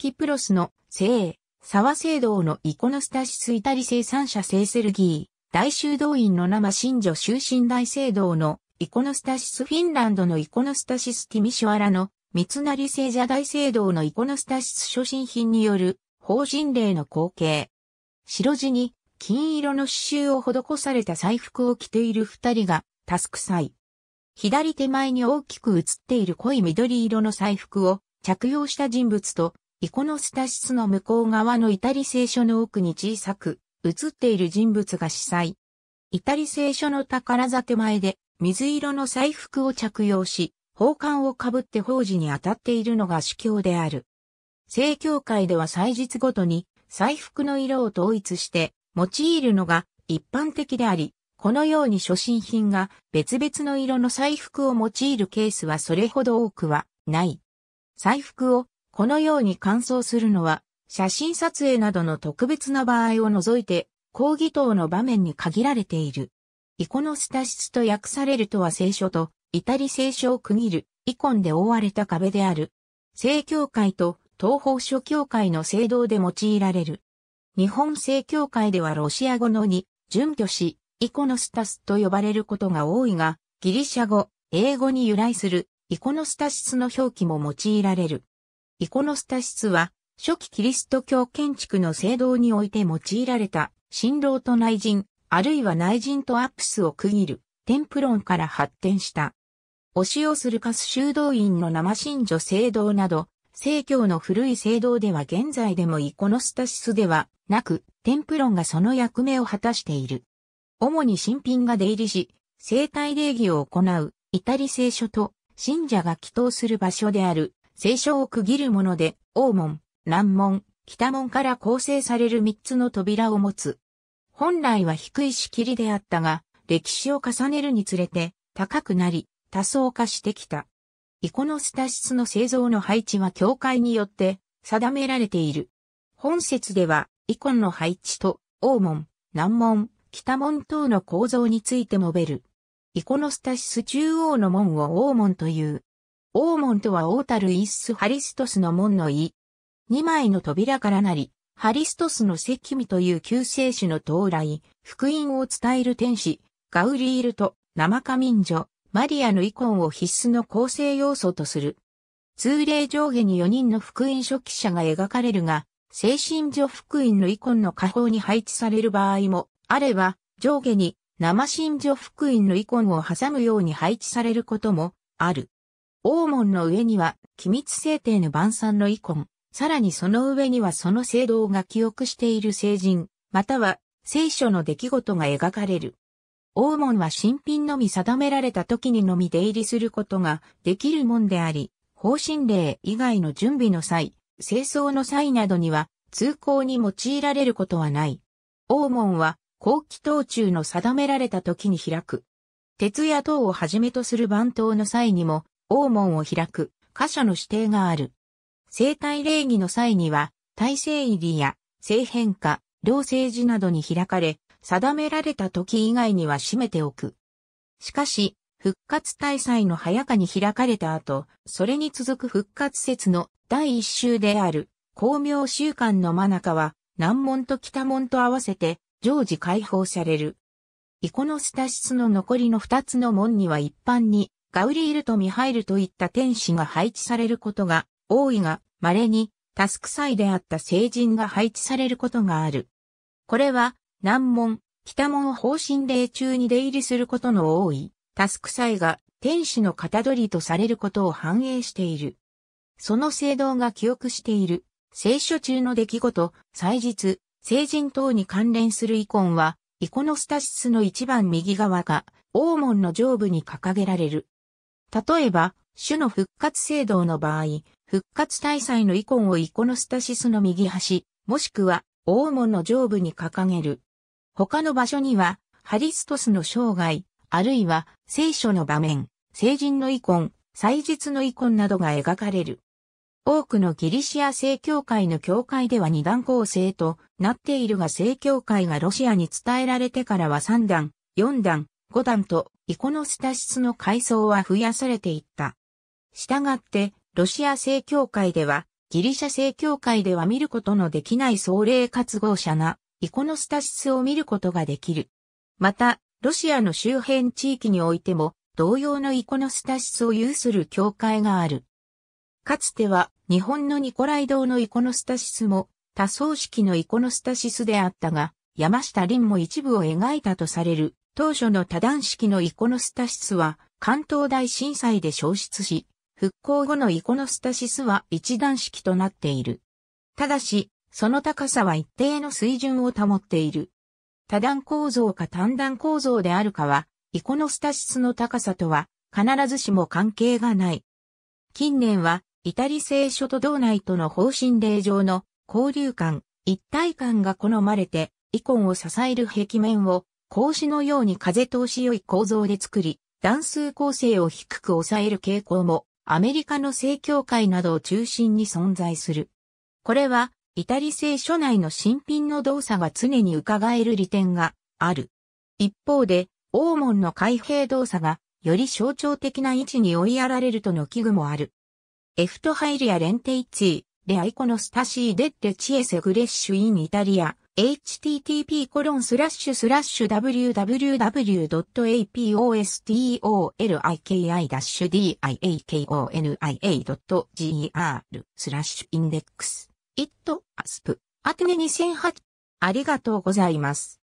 キプロスの聖、沢聖堂のイコノスタシスイタリ生産者聖セルギー、大修道院の生神女修身大聖堂のイコノスタシスフィンランドのイコノスタシスティミシュアラの三成聖者大聖堂のイコノスタシス諸神品による法人礼の光景。白地に金色の刺繍を施された彩服を着ている二人がタスク祭。左手前に大きく映っている濃い緑色の彩服を着用した人物とイコノスタシスの向こう側のイタリ聖書の奥に小さく映っている人物が司祭。イタリ聖書の宝座手前で水色の彩服を着用し、宝冠をかぶって法事に当たっているのが主教である。聖教会では祭日ごとに彩服の色を統一して用いるのが一般的であり、このように初心品が別々の色の彩服を用いるケースはそれほど多くはない。彩服をこのように乾燥するのは、写真撮影などの特別な場合を除いて、講義等の場面に限られている。イコノスタシスと訳されるとは聖書と、至り聖書を区切る、イコンで覆われた壁である。正教会と東方諸教会の聖堂で用いられる。日本正教会ではロシア語のに、準拠し、イコノスタスと呼ばれることが多いが、ギリシャ語、英語に由来するイコノスタシスの表記も用いられる。イコノスタシスは、初期キリスト教建築の聖堂において用いられた、新郎と内陣、あるいは内陣とアップスを区切る、テンプロンから発展した。押しをするカス修道院の生信女聖堂など、聖教の古い聖堂では現在でもイコノスタシスではなく、テンプロンがその役目を果たしている。主に新品が出入りし、生体礼儀を行う、イタリ聖書と信者が祈祷する場所である聖書を区切るもので、黄門、南門、北門から構成される三つの扉を持つ。本来は低い仕切りであったが、歴史を重ねるにつれて高くなり、多層化してきた。イコノスタシスの製造の配置は教会によって定められている。本説では、イコンの配置と、黄門、南門、北門等の構造について述べる。イコノスタシス中央の門を黄門という。王門とは大たるイッス・ハリストスの門の意。二枚の扉からなり、ハリストスの石味という救世主の到来、福音を伝える天使、ガウリールと生仮民女、マリアのイコンを必須の構成要素とする。通例上下に4人の福音書記者が描かれるが、精神女福音のイコンの下方に配置される場合も、あれば上下に生神女福音のイコンを挟むように配置されることもある。王門の上には、機密制定の晩餐の遺魂、さらにその上にはその聖堂が記憶している聖人、または聖書の出来事が描かれる。王門は新品のみ定められた時にのみ出入りすることができる門であり、方針令以外の準備の際、清掃の際などには通行に用いられることはない。王門は後期等中の定められた時に開く。鉄や塔をはじめとする番頭の際にも大門を開く、貨車の指定がある。生体礼儀の際には、体制入りや、性変化、両政治などに開かれ、定められた時以外には閉めておく。しかし、復活大祭の早かに開かれた後、それに続く復活説の第一週である、光明週間の真中は、南門と北門と合わせて、常時開放される。イコノスタ室の残りの二つの門には一般に、ガウリールとミハイルといった天使が配置されることが多いが、稀にタスク祭であった聖人が配置されることがある。これは、南門、北門方針例中に出入りすることの多い、タスク祭が天使の型取りとされることを反映している。その聖堂が記憶している、聖書中の出来事、祭日、聖人等に関連するイコンは、イコノスタシスの一番右側が、黄門の上部に掲げられる。例えば、種の復活制度の場合、復活大祭のイコンをイコノスタシスの右端、もしくは、大門の上部に掲げる。他の場所には、ハリストスの生涯、あるいは、聖書の場面、聖人のイコン、祭日のイコンなどが描かれる。多くのギリシア正教会の教会では二段構成となっているが正教会がロシアに伝えられてからは三段、四段、5段とイコノスタシスの階層は増やされていった。したがって、ロシア正教会では、ギリシャ正教会では見ることのできない壮麗活動者な、イコノスタシスを見ることができる。また、ロシアの周辺地域においても、同様のイコノスタシスを有する教会がある。かつては、日本のニコライ堂のイコノスタシスも、多層式のイコノスタシスであったが、山下林も一部を描いたとされる、当初の多段式のイコノスタシスは関東大震災で消失し、復興後のイコノスタシスは一段式となっている。ただし、その高さは一定の水準を保っている。多段構造か単段構造であるかは、イコノスタシスの高さとは必ずしも関係がない。近年は、イタリ製諸都道内との方針令上の交流感、一体感が好まれて、イコンを支える壁面を格子のように風通し良い構造で作り、段数構成を低く抑える傾向もアメリカの正教会などを中心に存在する。これはイタリ製書内の新品の動作が常に伺える利点がある。一方で、モ門の開閉動作がより象徴的な位置に追いやられるとの危惧もある。エフトハイリアレンテイツィ、レアイコノスタシーデッテチエセグレッシュインイタリア、http://www.apostoli-diakoniai.gr k i スラッシュインデックス it asp アテネ2008ありがとうございます。